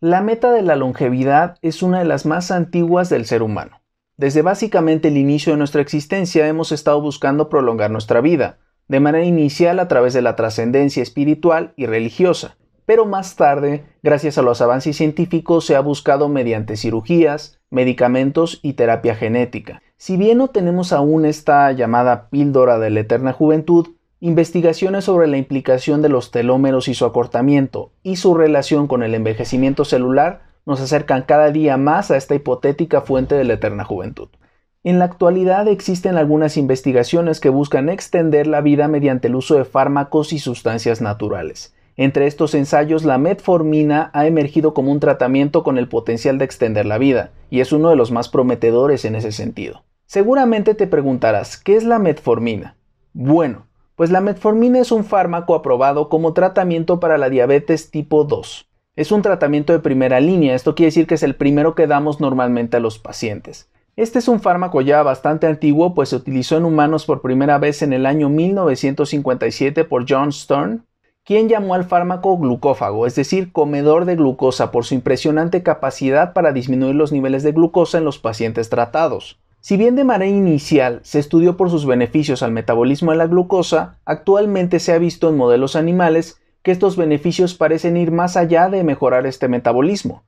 La meta de la longevidad es una de las más antiguas del ser humano. Desde básicamente el inicio de nuestra existencia hemos estado buscando prolongar nuestra vida, de manera inicial a través de la trascendencia espiritual y religiosa, pero más tarde, gracias a los avances científicos, se ha buscado mediante cirugías, medicamentos y terapia genética. Si bien no tenemos aún esta llamada píldora de la eterna juventud, investigaciones sobre la implicación de los telómeros y su acortamiento y su relación con el envejecimiento celular nos acercan cada día más a esta hipotética fuente de la eterna juventud. En la actualidad existen algunas investigaciones que buscan extender la vida mediante el uso de fármacos y sustancias naturales. Entre estos ensayos, la metformina ha emergido como un tratamiento con el potencial de extender la vida, y es uno de los más prometedores en ese sentido. Seguramente te preguntarás, ¿qué es la metformina? Bueno, pues la metformina es un fármaco aprobado como tratamiento para la diabetes tipo 2. Es un tratamiento de primera línea, esto quiere decir que es el primero que damos normalmente a los pacientes. Este es un fármaco ya bastante antiguo, pues se utilizó en humanos por primera vez en el año 1957 por John Stern, quien llamó al fármaco glucófago, es decir, comedor de glucosa, por su impresionante capacidad para disminuir los niveles de glucosa en los pacientes tratados. Si bien de manera inicial se estudió por sus beneficios al metabolismo de la glucosa, actualmente se ha visto en modelos animales que estos beneficios parecen ir más allá de mejorar este metabolismo.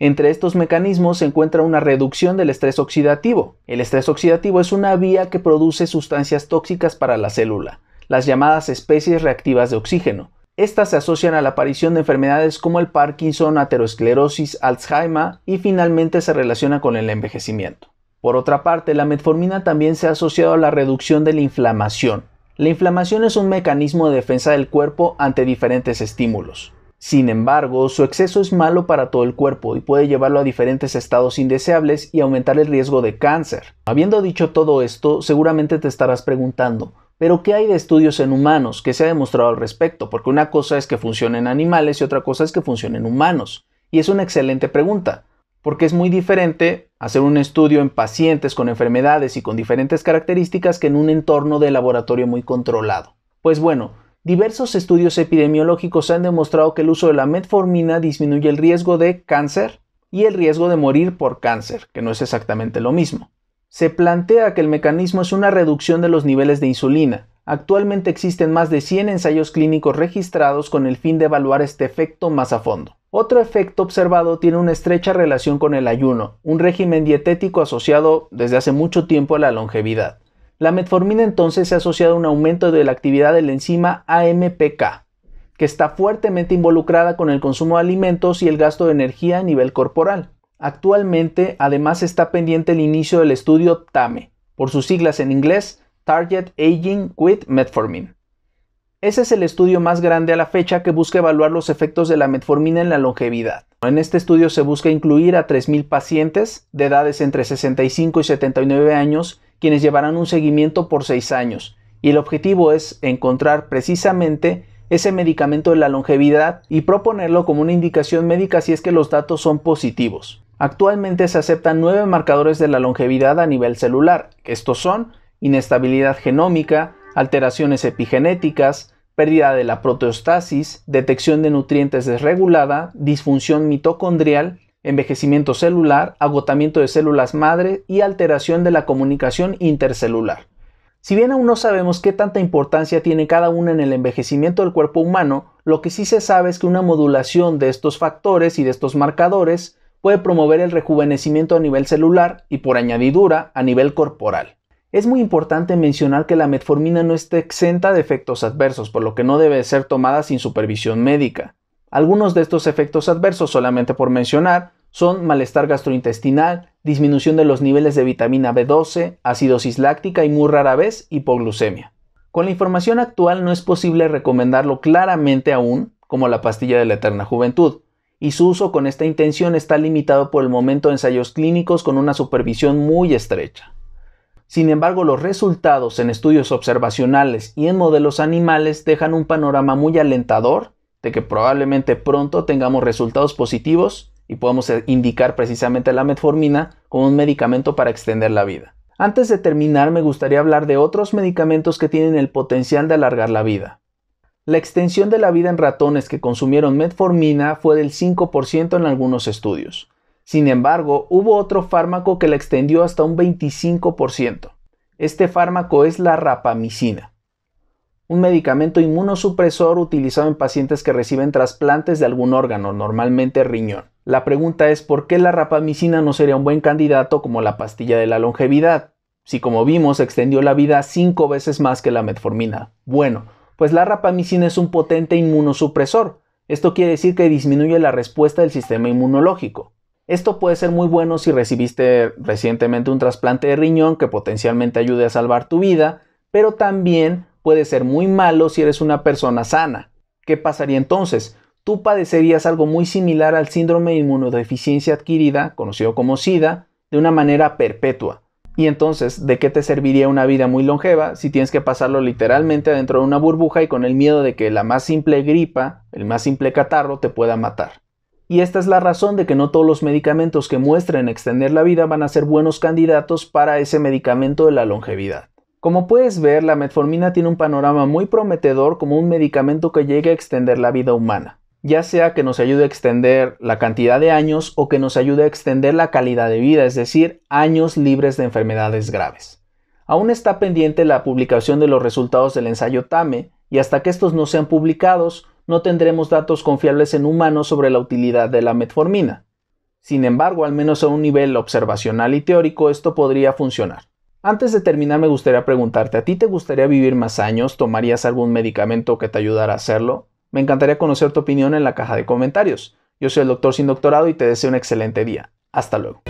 Entre estos mecanismos se encuentra una reducción del estrés oxidativo. El estrés oxidativo es una vía que produce sustancias tóxicas para la célula, las llamadas especies reactivas de oxígeno. Estas se asocian a la aparición de enfermedades como el Parkinson, aterosclerosis, Alzheimer y finalmente se relaciona con el envejecimiento. Por otra parte, la metformina también se ha asociado a la reducción de la inflamación. La inflamación es un mecanismo de defensa del cuerpo ante diferentes estímulos. Sin embargo, su exceso es malo para todo el cuerpo y puede llevarlo a diferentes estados indeseables y aumentar el riesgo de cáncer. Habiendo dicho todo esto, seguramente te estarás preguntando, ¿pero qué hay de estudios en humanos que se ha demostrado al respecto? Porque una cosa es que funcionen en animales y otra cosa es que funcionen en humanos. Y es una excelente pregunta porque es muy diferente hacer un estudio en pacientes con enfermedades y con diferentes características que en un entorno de laboratorio muy controlado. Pues bueno, diversos estudios epidemiológicos han demostrado que el uso de la metformina disminuye el riesgo de cáncer y el riesgo de morir por cáncer, que no es exactamente lo mismo. Se plantea que el mecanismo es una reducción de los niveles de insulina. Actualmente existen más de 100 ensayos clínicos registrados con el fin de evaluar este efecto más a fondo. Otro efecto observado tiene una estrecha relación con el ayuno, un régimen dietético asociado desde hace mucho tiempo a la longevidad. La metformina entonces se ha asociado a un aumento de la actividad de la enzima AMPK, que está fuertemente involucrada con el consumo de alimentos y el gasto de energía a nivel corporal. Actualmente, además, está pendiente el inicio del estudio TAME, por sus siglas en inglés Target Aging with Metformin, ese es el estudio más grande a la fecha que busca evaluar los efectos de la metformina en la longevidad. En este estudio se busca incluir a 3.000 pacientes de edades entre 65 y 79 años, quienes llevarán un seguimiento por 6 años, y el objetivo es encontrar precisamente ese medicamento de la longevidad y proponerlo como una indicación médica si es que los datos son positivos. Actualmente se aceptan 9 marcadores de la longevidad a nivel celular, estos son inestabilidad genómica, alteraciones epigenéticas, pérdida de la proteostasis, detección de nutrientes desregulada, disfunción mitocondrial, envejecimiento celular, agotamiento de células madre y alteración de la comunicación intercelular. Si bien aún no sabemos qué tanta importancia tiene cada una en el envejecimiento del cuerpo humano, lo que sí se sabe es que una modulación de estos factores y de estos marcadores puede promover el rejuvenecimiento a nivel celular y por añadidura a nivel corporal. Es muy importante mencionar que la metformina no está exenta de efectos adversos, por lo que no debe ser tomada sin supervisión médica. Algunos de estos efectos adversos, solamente por mencionar, son malestar gastrointestinal, disminución de los niveles de vitamina B12, acidosis láctica y muy rara vez hipoglucemia. Con la información actual no es posible recomendarlo claramente aún como la pastilla de la eterna juventud, y su uso con esta intención está limitado por el momento a ensayos clínicos con una supervisión muy estrecha. Sin embargo, los resultados en estudios observacionales y en modelos animales dejan un panorama muy alentador de que probablemente pronto tengamos resultados positivos y podamos eh, indicar precisamente la metformina como un medicamento para extender la vida. Antes de terminar, me gustaría hablar de otros medicamentos que tienen el potencial de alargar la vida. La extensión de la vida en ratones que consumieron metformina fue del 5% en algunos estudios. Sin embargo, hubo otro fármaco que la extendió hasta un 25%. Este fármaco es la rapamicina, un medicamento inmunosupresor utilizado en pacientes que reciben trasplantes de algún órgano, normalmente riñón. La pregunta es por qué la rapamicina no sería un buen candidato como la pastilla de la longevidad, si como vimos extendió la vida cinco veces más que la metformina. Bueno, pues la rapamicina es un potente inmunosupresor. Esto quiere decir que disminuye la respuesta del sistema inmunológico. Esto puede ser muy bueno si recibiste recientemente un trasplante de riñón que potencialmente ayude a salvar tu vida, pero también puede ser muy malo si eres una persona sana. ¿Qué pasaría entonces? Tú padecerías algo muy similar al síndrome de inmunodeficiencia adquirida, conocido como SIDA, de una manera perpetua. Y entonces, ¿de qué te serviría una vida muy longeva si tienes que pasarlo literalmente dentro de una burbuja y con el miedo de que la más simple gripa, el más simple catarro te pueda matar? Y esta es la razón de que no todos los medicamentos que muestren extender la vida van a ser buenos candidatos para ese medicamento de la longevidad. Como puedes ver, la metformina tiene un panorama muy prometedor como un medicamento que llegue a extender la vida humana, ya sea que nos ayude a extender la cantidad de años o que nos ayude a extender la calidad de vida, es decir, años libres de enfermedades graves. Aún está pendiente la publicación de los resultados del ensayo TAME, y hasta que estos no sean publicados, no tendremos datos confiables en humanos sobre la utilidad de la metformina. Sin embargo, al menos a un nivel observacional y teórico esto podría funcionar. Antes de terminar me gustaría preguntarte, ¿a ti te gustaría vivir más años? ¿Tomarías algún medicamento que te ayudara a hacerlo? Me encantaría conocer tu opinión en la caja de comentarios. Yo soy el doctor sin doctorado y te deseo un excelente día. Hasta luego.